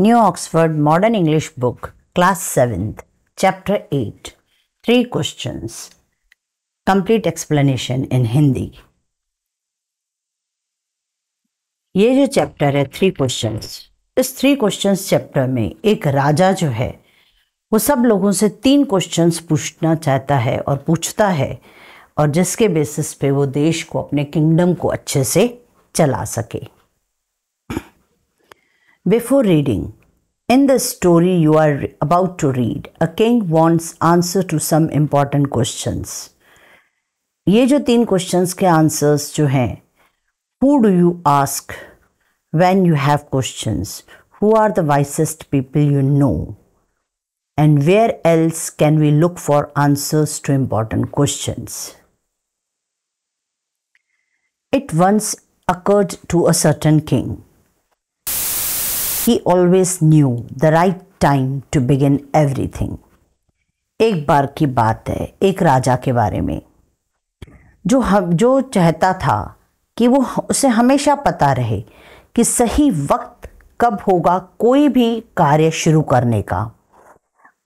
New Oxford modern English book class seventh chapter eight three question complete explanation in Hindi ये जो chapter है three question इस three question chapter में एक राजा जो है वो सब लोगों से तीन क्वेश्चन पूछना चाहता है और पूछता है और जिसके बेसिस पे वो देश को अपने किंगडम को अच्छे से चला सके before reading In the story you are about to read, a king wants answer to some important questions. ये जो तीन क्वेश्चंस के आंसर्स जो हैं who do you ask when you have questions who are the wisest people you know and where else can we look for answers to important questions it once occurred to a certain king she always knew the right time to begin everything. एक बार की बात है एक राजा के बारे में जो हम जो चाहता था कि वो उसे हमेशा पता रहे कि सही वक्त कब होगा कोई भी कार्य शुरू करने का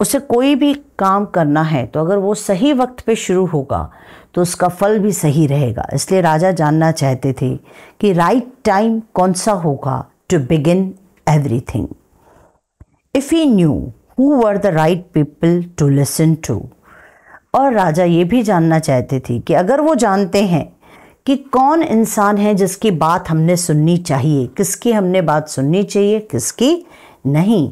उसे कोई भी काम करना है तो अगर वो सही वक्त पे शुरू होगा तो उसका फल भी सही रहेगा इसलिए राजा जानना चाहते थे कि राइट टाइम कौन सा होगा to begin everything. If he knew who were the right people to listen to, और राजा ये भी जानना चाहते थे कि अगर वो जानते हैं कि कौन इंसान है जिसकी बात हमने सुननी चाहिए किसकी हमने बात सुननी चाहिए किसकी नहीं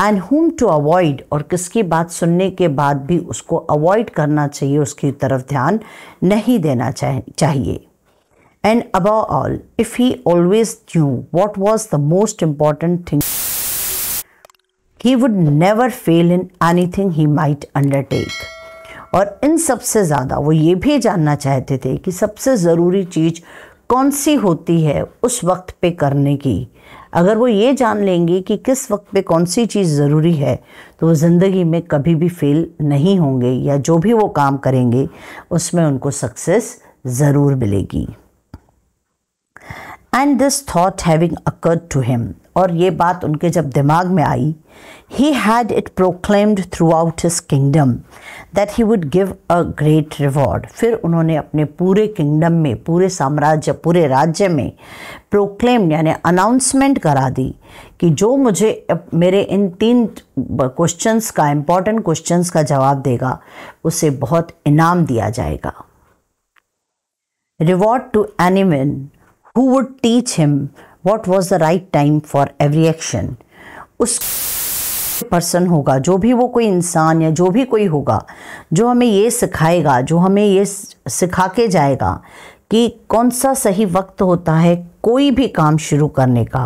एंड हुम टू अवॉइड और किसकी बात सुनने के बाद भी उसको अवॉइड करना चाहिए उसकी तरफ ध्यान नहीं देना चाहिए And above all, if he always knew what was the most important thing, he would never fail in anything he might undertake. और इन सबसे ज़्यादा वो ये भी जानना चाहते थे कि सबसे ज़रूरी चीज़ कौन सी होती है उस वक्त पे करने की अगर वो ये जान लेंगे कि किस वक्त पे कौन सी चीज़ ज़रूरी है तो वो ज़िंदगी में कभी भी फेल नहीं होंगे या जो भी वो काम करेंगे उसमें उनको सक्सेस ज़रूर मिलेगी and this thought having occurred to him और ये बात उनके जब दिमाग में आई he had it proclaimed throughout his kingdom that he would give a great reward फिर उन्होंने अपने पूरे किंगडम में पूरे साम्राज्य पूरे राज्य में प्रोक्लेम यानी अनाउंसमेंट करा दी कि जो मुझे मेरे इन तीन क्वेश्चंस का इम्पॉर्टेंट क्वेश्चंस का जवाब देगा उसे बहुत इनाम दिया जाएगा reward to anyone who would teach him what was the right time for every action उस पर्सन होगा जो भी वो कोई इंसान या जो भी कोई होगा जो हमें ये सिखाएगा जो हमें ये सिखा के जाएगा कि कौन सा सही वक्त होता है कोई भी काम शुरू करने का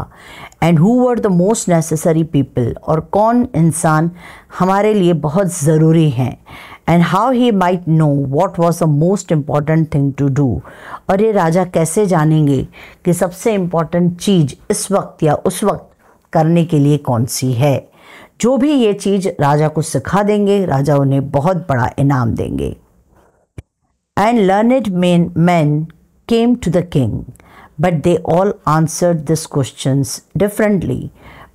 and who are the most necessary people और कौन इंसान हमारे लिए बहुत ज़रूरी हैं and how he might know what was the most important thing to do और ये राजा कैसे जानेंगे कि सबसे इम्पॉर्टेंट चीज़ इस वक्त या उस वक्त करने के लिए कौन सी है जो भी ये चीज़ राजा को सिखा देंगे राजा उन्हें बहुत बड़ा इनाम देंगे and learned men man came to the king but they all answer this question differently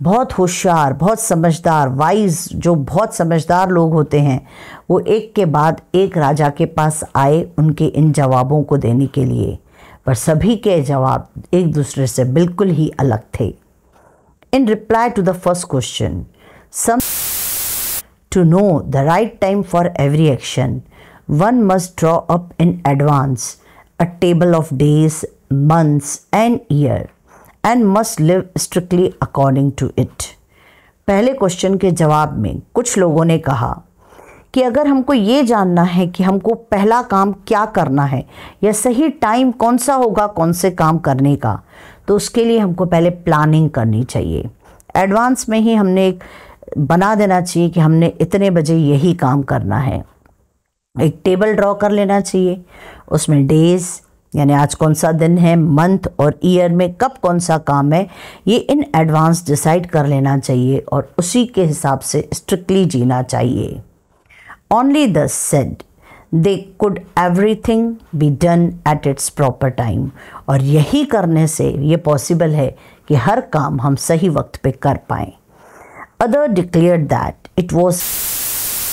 बहुत होशियार बहुत समझदार वाइज जो बहुत समझदार लोग होते हैं वो एक के बाद एक राजा के पास आए उनके इन जवाबों को देने के लिए पर सभी के जवाब एक दूसरे से बिल्कुल ही अलग थे in reply to the first question some to know the right time for every action one must draw up in advance a table of days months and year and must live strictly according to it पहले क्वेश्चन के जवाब में कुछ लोगों ने कहा कि अगर हमको ये जानना है कि हमको पहला काम क्या करना है या सही टाइम कौन सा होगा कौन से काम करने का तो उसके लिए हमको पहले प्लानिंग करनी चाहिए एडवांस में ही हमने एक बना देना चाहिए कि हमने इतने बजे यही काम करना है एक टेबल ड्रॉ कर लेना चाहिए उसमें डेज़ यानी आज कौन सा दिन है मंथ और ईयर में कब कौन सा काम है ये इन एडवांस डिसाइड कर लेना चाहिए और उसी के हिसाब से स्ट्रिक्टली जीना चाहिए only the said they could every thing be done at its proper time और यही करने से ये पॉसिबल है कि हर काम हम सही वक्त पे कर पाए other declare that it was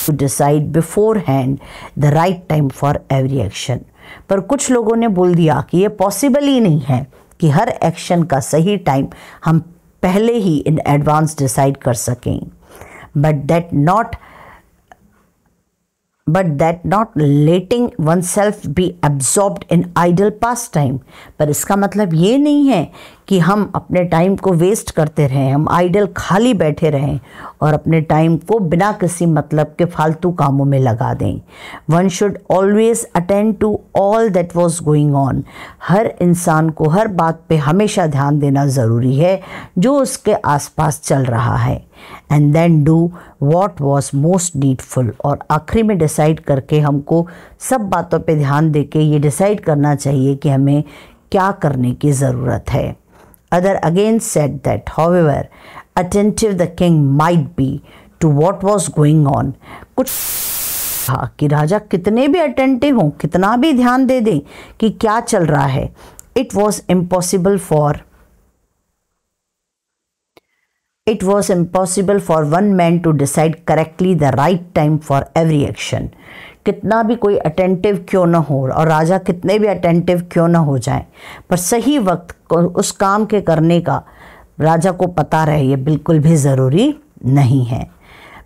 to decide beforehand the right time for every action पर कुछ लोगों ने बोल दिया कि ये पॉसिबल ही नहीं है कि हर एक्शन का सही टाइम हम पहले ही इन एडवांस डिसाइड कर सकें but that not but that not letting oneself be absorbed in idle pastime पर इसका मतलब ये नहीं है कि हम अपने टाइम को वेस्ट करते रहें हम आइडल खाली बैठे रहें और अपने टाइम को बिना किसी मतलब के फालतू कामों में लगा दें one should always attend to all that was going on हर इंसान को हर बात पे हमेशा ध्यान देना ज़रूरी है जो उसके आसपास चल रहा है and then do what was most needful और आखिरी में डिसाइड करके हमको सब बातों पे ध्यान दे के ये डिसाइड करना चाहिए कि हमें क्या करने की ज़रूरत है other again said that however attentive the king might be to what was going on कुछ था कि राजा कितने भी अटेंटिव हों कितना भी ध्यान दे दें कि क्या चल रहा है इट वॉज इम्पॉसिबल फॉर It was impossible for one man to decide correctly the right time for every action. कितना भी कोई अटेंटिव क्यों ना हो और राजा कितने भी अटेंटिव क्यों ना हो जाए पर सही वक्त को उस काम के करने का राजा को पता रहे ये बिल्कुल भी ज़रूरी नहीं है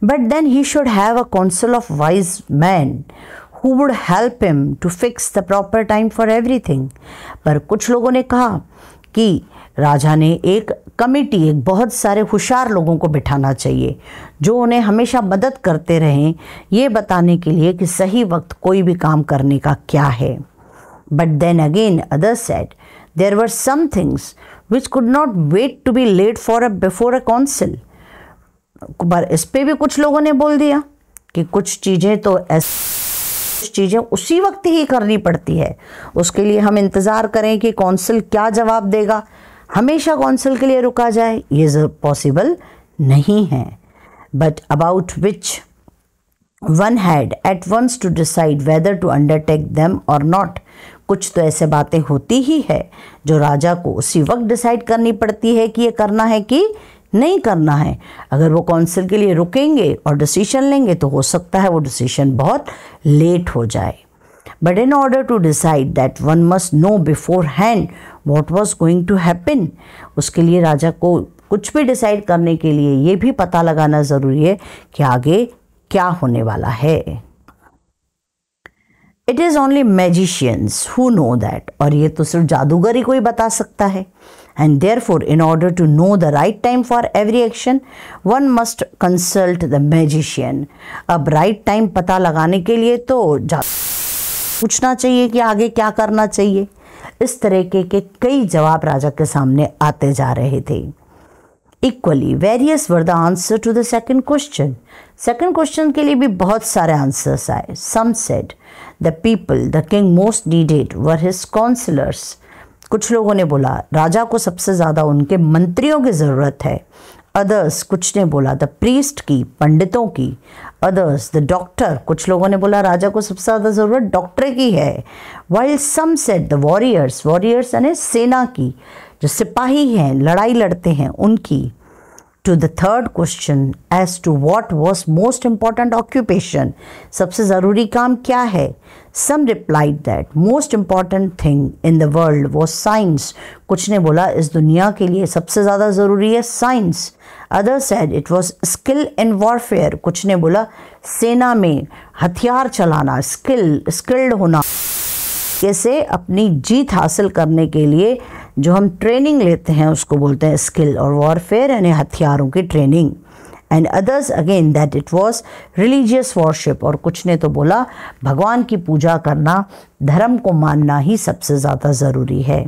but then he should have a council of wise men who would help him to fix the proper time for everything पर कुछ लोगों ने कहा कि राजा ने एक कमेटी एक बहुत सारे होशियार लोगों को बिठाना चाहिए जो उन्हें हमेशा मदद करते रहें ये बताने के लिए कि सही वक्त कोई भी काम करने का क्या है but then again other said there were some things which could not wait to be late for a before a council पर इस पर भी कुछ लोगों ने बोल दिया कि कुछ चीज़ें तो ऐसी चीज़ें उसी वक्त ही करनी पड़ती है उसके लिए हम इंतज़ार करें कि कौंसिल क्या जवाब देगा हमेशा कौंसिल के लिए रुका जाए ये पॉसिबल नहीं है but about which one had at once to decide whether to undertake them और नॉट कुछ तो ऐसे बातें होती ही है जो राजा को उसी वक्त डिसाइड करनी पड़ती है कि ये करना है कि नहीं करना है अगर वो काउंसिल के लिए रुकेंगे और डिसीशन लेंगे तो हो सकता है वो डिसीशन बहुत लेट हो जाए But in order to decide that one must know beforehand what was going to happen, उसके लिए राजा को कुछ भी डिसाइड करने के लिए ये भी पता लगाना ज़रूरी है कि आगे क्या होने वाला है it is only magicians who know that और ये तो सिर्फ जादूगर ही कोई बता सकता है and therefore in order to know the right time for every action one must consult the magician अब right time पता लगाने के लिए तो जा पूछना चाहिए कि आगे क्या करना चाहिए इस तरीके के कई जवाब राजा के सामने आते जा रहे थे equally various were the answer to the second question second question के लिए भी बहुत सारे आंसर्स आए some said the people the king most needed were his councillors कुछ लोगों ने बोला राजा को सबसे ज़्यादा उनके मंत्रियों की ज़रूरत है अदर्स कुछ ने बोला द प्रीस्ट की पंडितों की अदर्स द डॉक्टर कुछ लोगों ने बोला राजा को सबसे ज़्यादा ज़रूरत डॉक्टर की है while some said the warriors warriors यानी सेना की जो सिपाही हैं लड़ाई लड़ते हैं उनकी to the third question as to what was most important occupation सबसे ज़रूरी काम क्या है some replied that most important thing in the world वो साइंस कुछ ने बोला इस दुनिया के लिए सबसे ज़्यादा ज़रूरी है science other said it was skill in warfare कुछ ने बोला सेना में हथियार चलाना स्किल स्किल्ड होना से अपनी जीत हासिल करने के लिए जो हम ट्रेनिंग लेते हैं उसको बोलते हैं स्किल और वॉरफेयर यानी हथियारों की training and others again that it was religious worship और कुछ ने तो बोला भगवान की पूजा करना धर्म को मानना ही सबसे ज़्यादा ज़रूरी है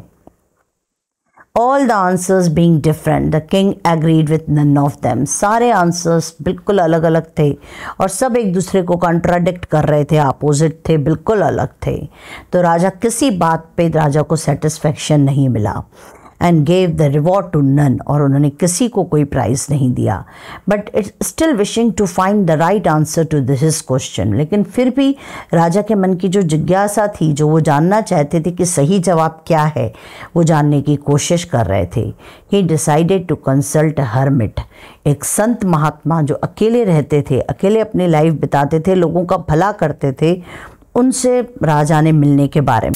all the answers being different the king agreed with none of them सारे आंसर्स बिल्कुल अलग अलग थे और सब एक दूसरे को कंट्राडिक्ट कर रहे थे अपोजिट थे बिल्कुल अलग थे तो राजा किसी बात पर राजा को सेटिस्फेक्शन नहीं मिला and gave the reward to none और उन्होंने किसी को कोई प्राइज़ नहीं दिया but it still wishing to find the right answer to this question लेकिन फिर भी राजा के मन की जो जिज्ञासा थी जो वो जानना चाहते थे कि सही जवाब क्या है वो जानने की कोशिश कर रहे थे ही डिसाइडेड टू कंसल्ट मिट एक संत महात्मा जो अकेले रहते थे अकेले अपनी लाइफ बिताते थे लोगों का भला करते थे उनसे राजा ने मिलने के बारे में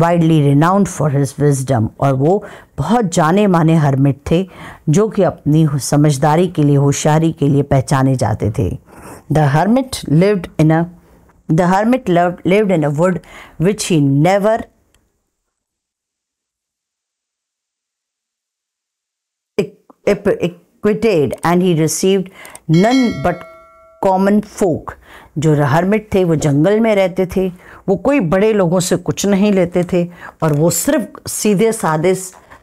widely renowned for his wisdom और वो बहुत जाने माने हर्मिट थे जो कि अपनी समझदारी के लिए होशियारी के लिए पहचाने जाते थे the hermit lived in a the hermit lived in a wood which he never equated and he received none but common folk जो हर्मिट थे वो जंगल में रहते थे वो कोई बड़े लोगों से कुछ नहीं लेते थे और वो सिर्फ सीधे साधे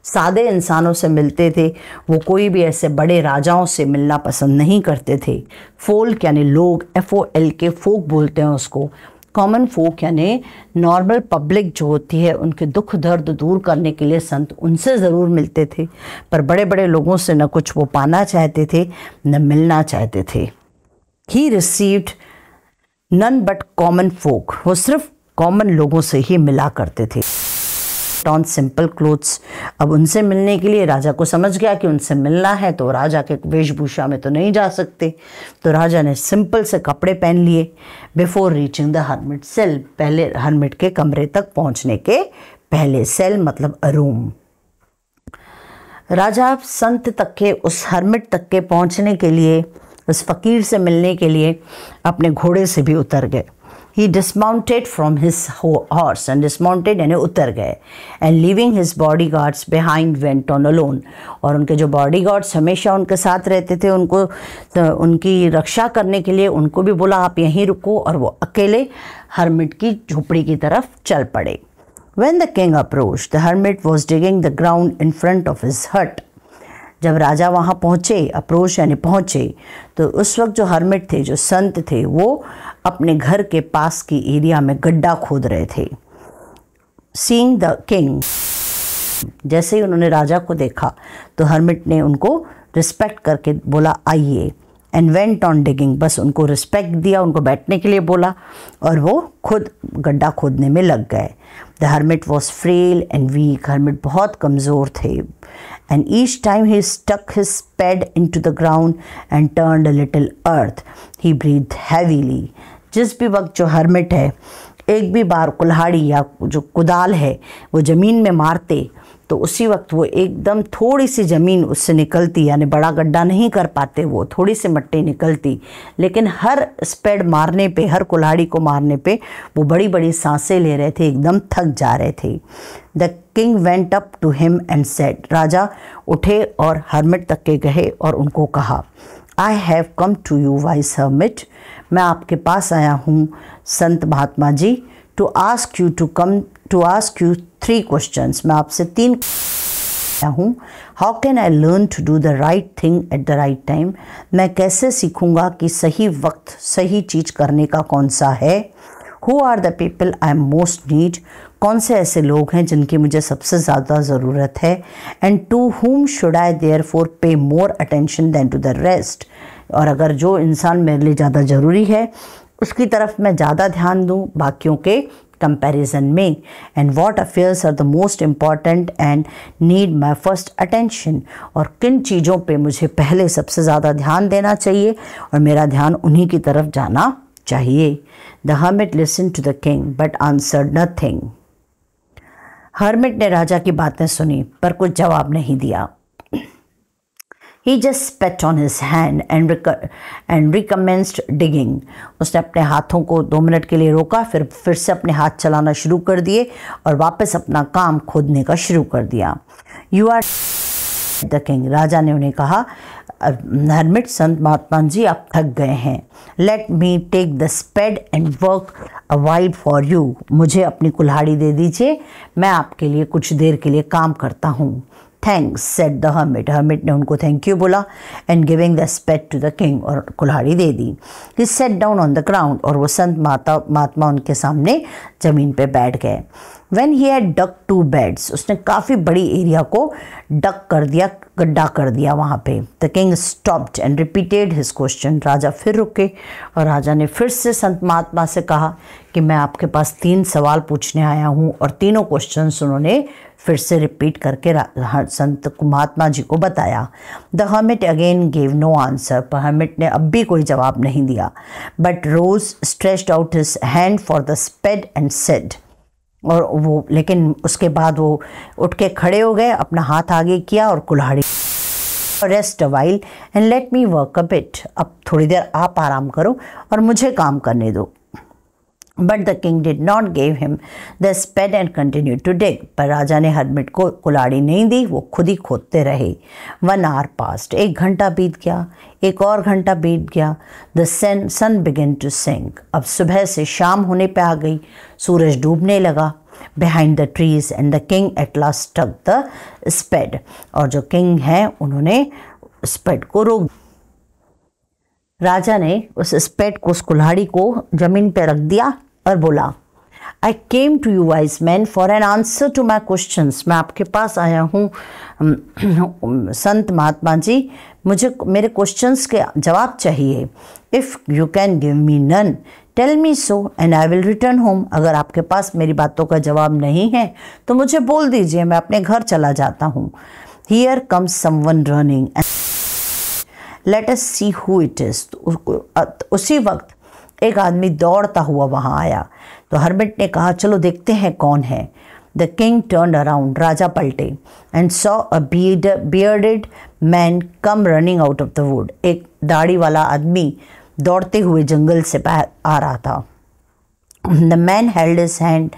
सादे इंसानों से मिलते थे वो कोई भी ऐसे बड़े राजाओं से मिलना पसंद नहीं करते थे फोल्क यानी लोग एफ ओ एल के फोक बोलते हैं उसको कॉमन फोक यानी नॉर्मल पब्लिक जो होती है उनके दुख दर्द दूर करने के लिए संत उनसे ज़रूर मिलते थे पर बड़े बड़े लोगों से न कुछ वो पाना चाहते थे न मिलना चाहते थे he received none but common folk वो सिर्फ कॉमन लोगों से ही मिला करते थे टॉन सिंपल क्लोथ्स अब उनसे मिलने के लिए राजा को समझ गया कि उनसे मिलना है तो राजा के वेशभूषा में तो नहीं जा सकते तो राजा ने सिंपल से कपड़े पहन लिए before reaching the hermit cell पहले हरमिट के कमरे तक पहुंचने के पहले सेल मतलब रूम राजा संत तक के उस हरमिट तक के पहुंचने के लिए उस फकीर से मिलने के लिए अपने घोड़े से भी उतर गए he dismounted from his horse and dismounted यानी उतर गए and leaving his bodyguards behind went on a और उनके जो बॉडी गार्ड्स हमेशा उनके साथ रहते थे उनको तो उनकी रक्षा करने के लिए उनको भी बोला आप यहीं रुको और वो अकेले हरमिट की झोपड़ी की तरफ चल पड़े when the king approach the hermit was digging the ground in front of his hut जब राजा वहाँ पहुँचे अप्रोच यानी पहुँचे तो उस वक्त जो हर्मिट थे जो संत थे वो अपने घर के पास की एरिया में गड्ढा खोद रहे थे सींग द किंग जैसे ही उन्होंने राजा को देखा तो हर्मिट ने उनको रिस्पेक्ट करके बोला आइए एंड वेंट ऑन डिगिंग बस उनको रिस्पेक्ट दिया उनको बैठने के लिए बोला और वो खुद गड्ढा खोदने में लग गए the hermit was frail and weak hermit बहुत कमज़ोर थे and each time he stuck his ped into the ground and turned a little earth. He breathed heavily. जिस भी वक्त जो हर्मिट है एक भी बार कुल्हाड़ी या जो कुदाल है वो ज़मीन में मारते तो उसी वक्त वो एकदम थोड़ी सी ज़मीन उससे निकलती यानी बड़ा गड्ढा नहीं कर पाते वो थोड़ी सी मट्टी निकलती लेकिन हर स्पेड मारने पे हर कुल्हाड़ी को मारने पे वो बड़ी बड़ी सांसें ले रहे थे एकदम थक जा रहे थे the king went up to him and said राजा उठे और हरमिट तक के गए और उनको कहा I have come to you wise hermit मैं आपके पास आया हूँ संत महात्मा जी to ask you to come to ask you three question मैं आपसे तीन हूँ how can I learn to do the right thing at the right time मैं कैसे सीखूँगा कि सही वक्त सही चीज़ करने का कौन सा है who are the people I am most need कौन से ऐसे लोग हैं जिनकी मुझे सबसे ज़्यादा ज़रूरत है and to whom should I therefore pay more attention than to the rest और अगर जो इंसान मेरे लिए ज़्यादा ज़रूरी है उसकी तरफ मैं ज़्यादा ध्यान दूँ बाकियों के कंपैरिजन में and what affairs are the most important and need my first attention और किन चीज़ों पे मुझे पहले सबसे ज़्यादा ध्यान देना चाहिए और मेरा ध्यान उन्हीं की तरफ जाना चाहिए the hermit listen to the king but answer nothing hermit ने राजा की बातें सुनी पर कुछ जवाब नहीं दिया he just spat on his hand and and recommenced digging उसने अपने हाथों को दो मिनट के लिए रोका फिर फिर से अपने हाथ चलाना शुरू कर दिए और वापस अपना काम खोदने का शुरू कर दिया यू आर द किंग राजा ने उन्हें कहा हरमिट संत महात्मा जी आप थक गए हैं let me take the spade and work a while for you मुझे अपनी कुल्हाड़ी दे दीजिए मैं आपके लिए कुछ देर के लिए काम करता हूँ thanks said the hermit hermit ने उनको थैंक यू बोला and giving the spade to the king और कुल्हाड़ी दे दी he sat down on the ground और वो संत माता महात्मा उनके सामने ज़मीन पे बैठ गए when he had dug two beds उसने काफ़ी बड़ी एरिया को डक कर दिया गड्ढा कर दिया वहाँ पे the king stopped and repeated his question राजा फिर रुके और राजा ने फिर से संत महात्मा से कहा कि मैं आपके पास तीन सवाल पूछने आया हूँ और तीनों क्वेश्चन उन्होंने फिर से रिपीट करके संत महात्मा जी को बताया the hermit again gave no answer पर हर्मिट ने अब भी कोई जवाब नहीं दिया but rose stretch out his hand for the spade and said और वो लेकिन उसके बाद वो उठ के खड़े हो गए अपना हाथ आगे किया और कुल्हाड़ी rest while and let me work a bit अब थोड़ी देर आप आराम करो और मुझे काम करने दो but the king did not gave him the spade and continue to dig पर राजा ने हरमिट को कुलाड़ी नहीं दी वो खुद ही खोदते रहे वन आवर पास्ट एक घंटा बीत गया एक और घंटा बीत गया the sun sun begin to sink अब सुबह से शाम होने पे आ गई सूरज डूबने लगा behind the trees and the king at last took the spade और जो किंग हैं उन्होंने स्पेड को रोक राजा ने उस स्पेट को उस कुल्हाड़ी को जमीन पर रख दिया और बोला I came to you wise man for an answer to my question मैं आपके पास आया हूँ संत महात्मा जी मुझे मेरे क्वेश्चन के जवाब चाहिए if you can give me none tell me so and I will return home अगर आपके पास मेरी बातों का जवाब नहीं है तो मुझे बोल दीजिए मैं अपने घर चला जाता हूँ here comes someone running let us see who it is उसी वक्त एक आदमी दौड़ता हुआ वहाँ आया तो हर्मिट ने कहा चलो देखते हैं कौन है द किंग टर्न अराउंड राजा पलटे and saw a beard bearded man come running out of the wood एक दाढ़ी वाला आदमी दौड़ते हुए जंगल से आ रहा था the man held his hand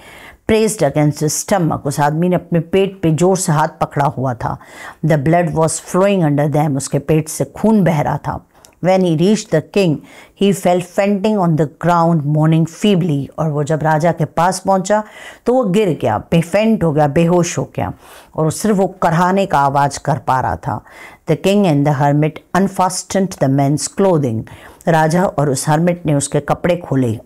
pressed against stomach उस आदमी ने अपने पेट पे जोर से हाथ पकड़ा हुआ था the blood was flowing under them उसके पेट से खून बह रहा था when he reach the king he fell fainting on the ground moaning feebly और वो जब राजा के पास पहुंचा तो वो गिर गया बेफेंट हो गया बेहोश हो गया और सिर्फ वो कराने का आवाज़ कर पा रहा था the king and the hermit unfastened the man's clothing राजा और उस हर्मिट ने उसके कपड़े खोले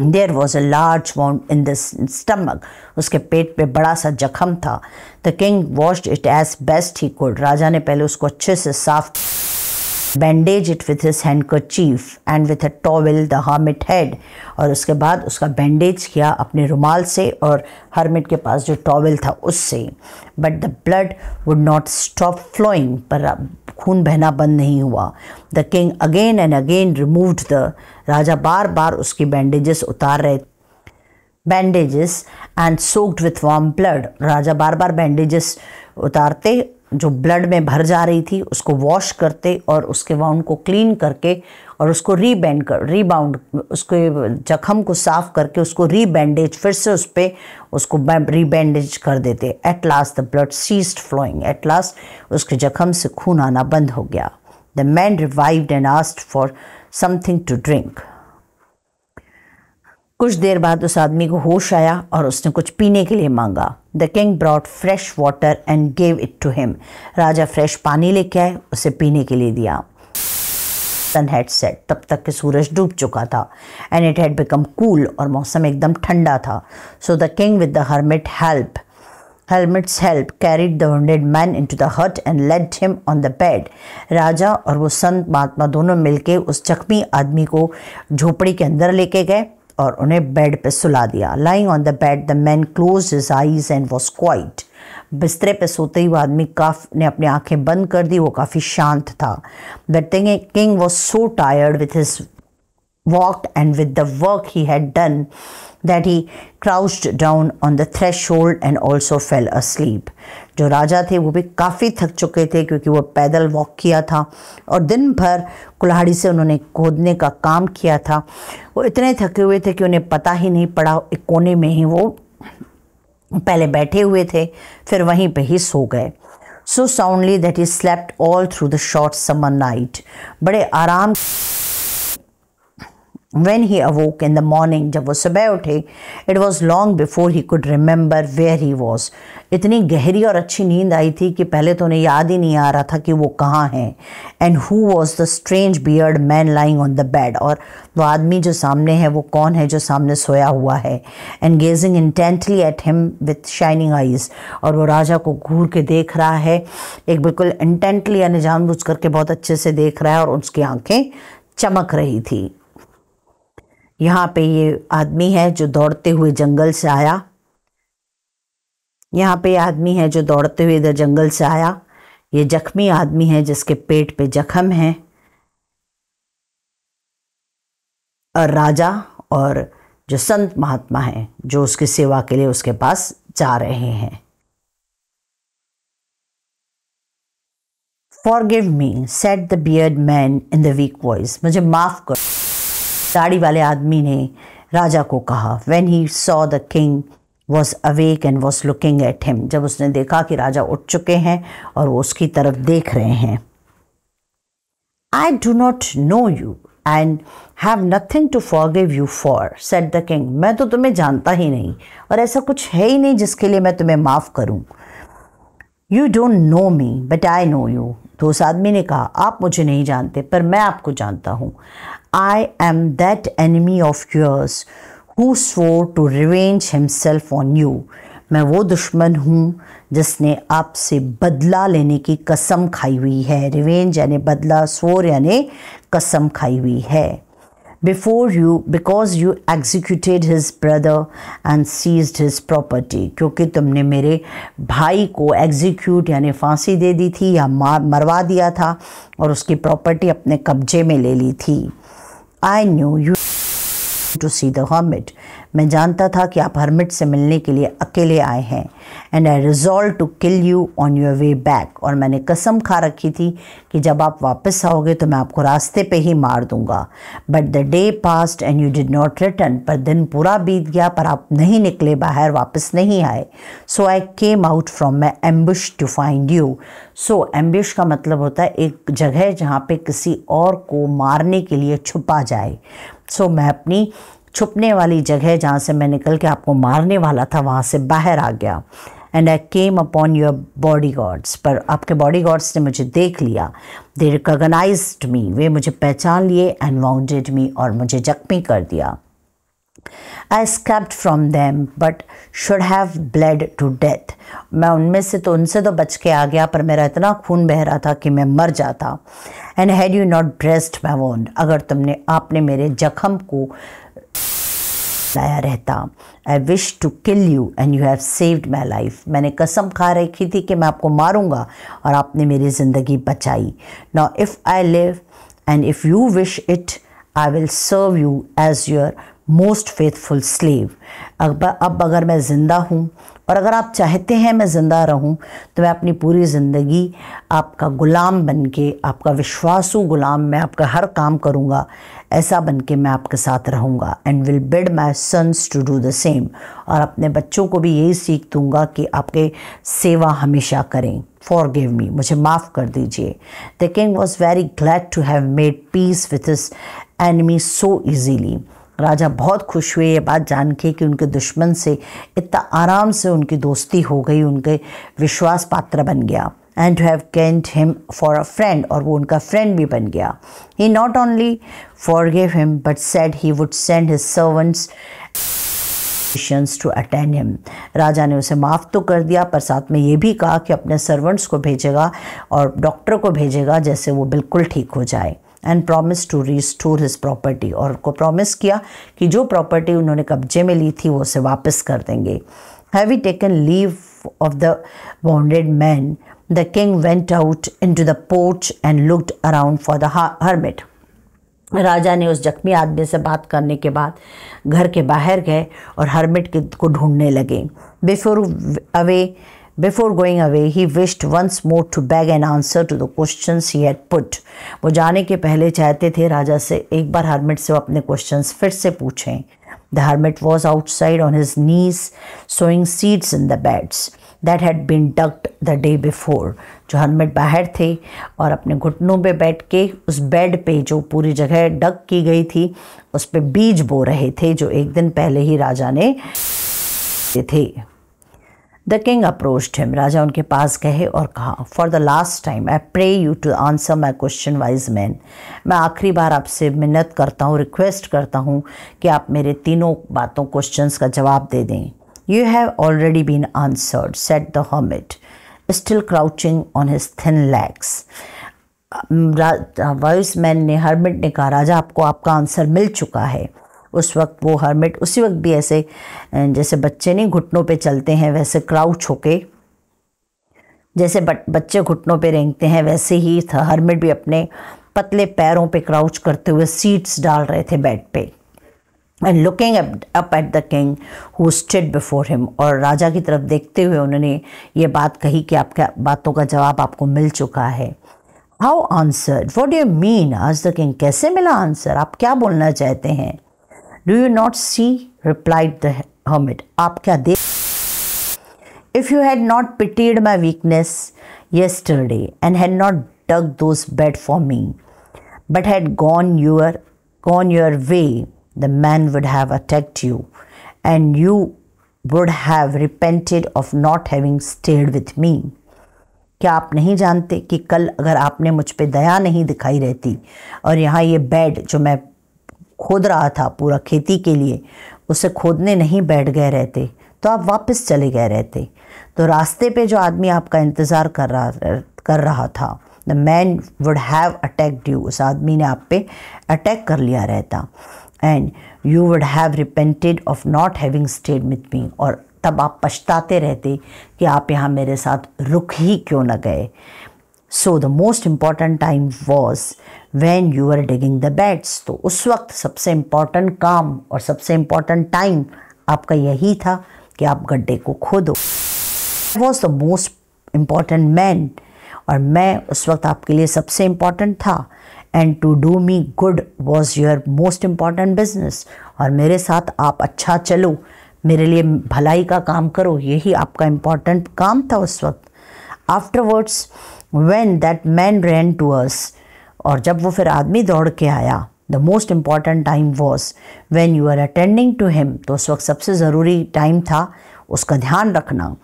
there was a large wound in the stomach उसके पेट पे बड़ा सा जख्म था the king washed it as best he could राजा ने पहले उसको अच्छे से साफ bandage it with his handkerchief and with a towel the hermit had और उसके बाद उसका बैंडेज किया अपने रुमाल से और हर्मिट के पास जो टॉवल था उससे but the blood would not stop flowing पर खून बहना बंद नहीं हुआ the king again and again removed the राजा बार बार उसकी बैंडेजेस उतार रहे bandages and soaked with warm blood राजा बार बार बैंडेजेस उतारते जो ब्लड में भर जा रही थी उसको वॉश करते और उसके वाउंड को क्लीन करके और उसको रीबैंड कर रीबाउंड उसके जख्म को साफ करके उसको रीबैंडेज फिर से उस पर उसको रीबैंडेज कर देते at last the blood ceased flowing at last उसके जख्म से खून आना बंद हो गया the man revived and asked for something to drink कुछ देर बाद उस आदमी को होश आया और उसने कुछ पीने के लिए मांगा the king brought fresh water and gave it to him राजा फ्रेश पानी लेके आए उसे पीने के लिए दिया सन हेड सेट तब तक कि सूरज डूब चुका था and it had become cool और मौसम एकदम ठंडा था so the king with the hermit help helmets help carried the wounded man into the hut and laid him on the bed राजा और वो संत महात्मा दोनों मिलके उस जख्मी आदमी को झोपड़ी के अंदर लेके गए और उन्हें बेड पर सुला दिया lying on the bed the man close his eyes and was quiet बिस्तरे पे सोते ही वो आदमी काफ ने अपनी आंखें बंद कर दी वो काफ़ी शांत था थिंग king was so tired with his walked and with the work he had done that he crouched down on the threshold and also fell asleep. जो राजा थे वो भी काफ़ी थक चुके थे क्योंकि वो पैदल वॉक किया था और दिन भर कुल्हाड़ी से उन्होंने खोदने का काम किया था वो इतने थके हुए थे कि उन्हें पता ही नहीं पड़ा एक कोने में ही वो पहले बैठे हुए थे फिर वहीं पे ही सो गए so soundly that he slept all through the short summer night बड़े आराम When he awoke in the morning, जब वो सुबह उठे it was long before he could remember where he was इतनी गहरी और अच्छी नींद आई थी कि पहले तो उन्हें याद ही नहीं आ रहा था कि वो कहाँ हैं and who was the strange beard man lying on the bed और वो आदमी जो सामने है वो कौन है जो सामने सोया हुआ है and gazing intently at him with shining eyes और वो राजा को घूर के देख रहा है एक बिल्कुल इंटेंटली यानी जानबूझ करके बहुत अच्छे से देख रहा है और उसकी आँखें चमक रही थी यहाँ पे ये आदमी है जो दौड़ते हुए जंगल से आया यहाँ पे आदमी है जो दौड़ते हुए इधर जंगल से आया ये जख्मी आदमी है जिसके पेट पे जख्म है और राजा और जो संत महात्मा है जो उसकी सेवा के लिए उसके पास जा रहे हैं forgive me said the beard man in the weak voice मुझे माफ़ करो साड़ी वाले आदमी ने राजा को कहा when he saw the king was awake and was looking at him जब उसने देखा कि राजा उठ चुके हैं और वो उसकी तरफ देख रहे हैं I do not know you and have nothing to give you for said the king मैं तो तुम्हें जानता ही नहीं और ऐसा कुछ है ही नहीं जिसके लिए मैं तुम्हें माफ़ करूं you don't know me but I know you तो उस आदमी ने कहा आप मुझे नहीं जानते पर मैं आपको जानता हूँ I am that enemy of yours who swore to revenge himself on you मैं वो दुश्मन हूँ जिसने आपसे बदला लेने की कसम खाई हुई है रिवेंज यानी बदला स्वोर यानी कसम खाई हुई है before you because you executed his brother and seized his property क्योंकि तुमने मेरे भाई को एग्जीक्यूट यानी फांसी दे दी थी या मार मरवा दिया था और उसकी प्रॉपर्टी अपने कब्जे में ले ली थी I knew you to see the hermit मैं जानता था कि आप हरमिट से मिलने के लिए अकेले आए हैं and I resolve to kill you on your way back और मैंने कसम खा रखी थी कि जब आप वापस आओगे तो मैं आपको रास्ते पे ही मार दूंगा but the day passed and you did not return पर दिन पूरा बीत गया पर आप नहीं निकले बाहर वापस नहीं आए so I came out from my ambush to find you so ambush का मतलब होता है एक जगह जहाँ पे किसी और को मारने के लिए छुपा जाए सो so, मैं अपनी छुपने वाली जगह जहाँ से मैं निकल के आपको मारने वाला था वहाँ से बाहर आ गया and I came upon your bodyguards पर आपके बॉडी गार्ड्स ने मुझे देख लिया दे रिकोगनाइज मी वे मुझे पहचान लिए एंड वाउंडेड मी और मुझे जख्मी कर दिया I escaped from them but should have blood to death मैं उनमें से तो उनसे तो बच के आ गया पर मेरा इतना खून बह रहा था कि मैं मर जाता and had you not dressed my wound अगर तुमने आपने मेरे जख्म को बसाया रहता I wish to kill you and you have saved my life मैंने कसम खा रखी थी कि मैं आपको मारूंगा और आपने मेरी ज़िंदगी बचाई now if I live and if you wish it I will serve you as your most faithful slave अब अगर मैं ज़िंदा हूँ और अगर आप चाहते हैं मैं ज़िंदा रहूँ तो मैं अपनी पूरी ज़िंदगी आपका ग़ुलाम बन के आपका विश्वासु ग़ुलाम मैं आपका हर काम करूँगा ऐसा बन के मैं आपके साथ रहूँगा and will bid my sons to do the same और अपने बच्चों को भी यही सीख दूँगा कि आपके सेवा हमेशा करें फॉर गिव मी मुझे माफ़ कर दीजिए the king was very glad to have made peace with his enemy so easily राजा बहुत खुश हुए ये बात जान के कि उनके दुश्मन से इतना आराम से उनकी दोस्ती हो गई उनके विश्वास पात्र बन गया and to have gained him for a friend और वो उनका फ्रेंड भी बन गया he not only forgive him but said he would send his servants to attend him राजा ने उसे माफ़ तो कर दिया पर साथ में ये भी कहा कि अपने सर्वेंट्स को भेजेगा और डॉक्टर को भेजेगा जैसे वो बिल्कुल ठीक हो जाए and promise to restore his property और उनको प्रॉमिस किया कि जो प्रॉपर्टी उन्होंने कब्जे में ली थी वो उसे वापस कर देंगे have you taken leave of the wounded man the king went out into the porch and looked around for the hermit राजा ने उस जख्मी आदमी से बात करने के बाद घर के बाहर गए और हर्मिट को ढूंढने लगे before away before going away he wished once more to beg an answer to the question he had put वो जाने के पहले चाहते थे राजा से एक बार हारमिट से वो अपने क्वेश्चन फिर से पूछें the hermit was outside on his knees sowing seeds in the beds that had been dug the day before जो हारमिट बाहर थे और अपने घुटनों पर बैठ के उस बेड पर जो पूरी जगह डक की गई थी उस पर बीज बो रहे थे जो एक दिन पहले ही राजा ने थे द किंग अप्रोच्ड हिम राजा उनके पास गए और कहा for the last time I pray you to answer my question wise man मैं आखिरी बार आपसे मिन्नत करता हूँ रिक्वेस्ट करता हूँ कि आप मेरे तीनों बातों क्वेश्चन का जवाब दे दें you have already been answered said the hermit still crouching on his thin legs wise man ने हर्मिट ने कहा राजा आपको आपका आंसर मिल चुका है उस वक्त वो हर्मिट उसी वक्त भी ऐसे जैसे बच्चे नहीं घुटनों पे चलते हैं वैसे क्राउच होके जैसे बच्चे घुटनों पे रेंगते हैं वैसे ही था हर्मिट भी अपने पतले पैरों पे क्राउच करते हुए सीट्स डाल रहे थे बेड पे and looking up at the king who stood before him और राजा की तरफ देखते हुए उन्होंने ये बात कही कि आपके बातों का जवाब आपको मिल चुका है how answer what you mean आज द किंग कैसे मिला आंसर आप क्या बोलना चाहते हैं Do you not see? replied the hermit. Aap kya de? If you had not pitied my weakness yesterday and had not dug those beds for me, but had gone your gone your way, the man would have attacked you, and you would have repented of not having stayed with me. क्या आप नहीं जानते कि कल अगर आपने मुझ पर दया नहीं दिखाई रहती और यहाँ ये बेड जो मैं खोद रहा था पूरा खेती के लिए उसे खोदने नहीं बैठ गए रहते तो आप वापस चले गए रहते तो रास्ते पे जो आदमी आपका इंतज़ार कर रहा कर रहा था the man would have attacked you उस आदमी ने आप पे अटैक कर लिया रहता and you would have repented of not having stayed with me और तब आप पछताते रहते कि आप यहाँ मेरे साथ रुक ही क्यों न गए so the most important time was when you are digging the beds तो उस वक्त सबसे इम्पॉर्टेंट काम और सबसे इम्पॉर्टेंट टाइम आपका यही था कि आप गड्ढे को खोदो was the most important man और मैं उस वक्त आपके लिए सबसे इम्पॉर्टेंट था and to do me good was your most important business और मेरे साथ आप अच्छा चलो मेरे लिए भलाई का काम करो यही आपका इम्पॉर्टेंट काम था उस वक्त afterwards when that man ran to us और जब वो फिर आदमी दौड़ के आया the most important time was when you are attending to him तो उस वक्त सबसे ज़रूरी टाइम था उसका ध्यान रखना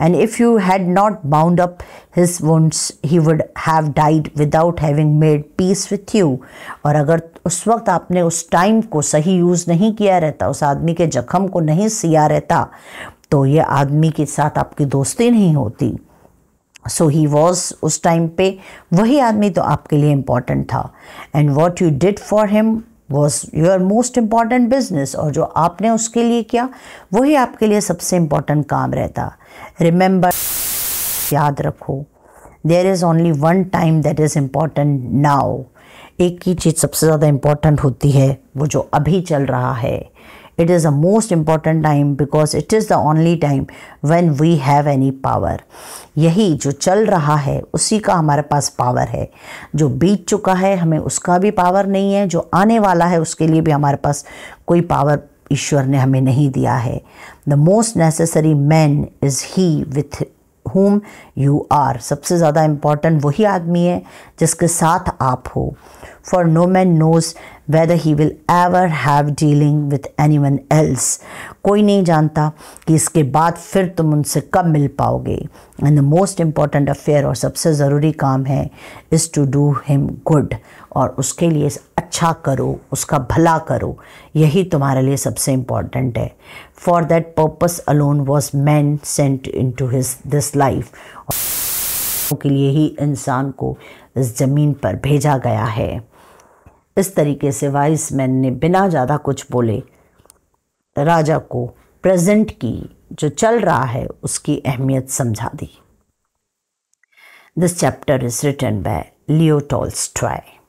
and if you had not bound up his wounds he would have died without having made peace with you और अगर उस वक्त आपने उस टाइम को सही यूज़ नहीं किया रहता उस आदमी के जख्म को नहीं सिया रहता तो ये आदमी के साथ आपकी दोस्ती नहीं होती सो ही वॉज उस टाइम पे वही आदमी तो आपके लिए इम्पॉर्टेंट था and what you did for him was your most important business और जो आपने उसके लिए किया वही आपके लिए सबसे इम्पॉर्टेंट काम रहता रिमेंबर याद रखो there is only one time that is important now एक ही चीज़ सबसे ज़्यादा इम्पॉर्टेंट होती है वो जो अभी चल रहा है it is the most important time because it is the only time when we have any power यही जो चल रहा है उसी का हमारे पास पावर है जो बीत चुका है हमें उसका भी पावर नहीं है जो आने वाला है उसके लिए भी हमारे पास कोई पावर ईश्वर ने हमें नहीं दिया है the most necessary man is he with whom you are सबसे ज़्यादा इम्पॉर्टेंट वही आदमी है जिसके साथ आप हो for no man knows whether he will ever have dealing with anyone else कोई नहीं जानता कि इसके बाद फिर तुम उनसे कब मिल पाओगे and the most important affair और सबसे ज़रूरी काम है is to do him good और उसके लिए अच्छा करो उसका भला करो यही तुम्हारे लिए सबसे इम्पॉर्टेंट है for that purpose alone was man sent into his this life के लिए ही इंसान को इस ज़मीन पर भेजा गया है इस तरीके से वाइस मैन ने बिना ज़्यादा कुछ बोले राजा को प्रेजेंट की जो चल रहा है उसकी अहमियत समझा दी this chapter is written by Leo try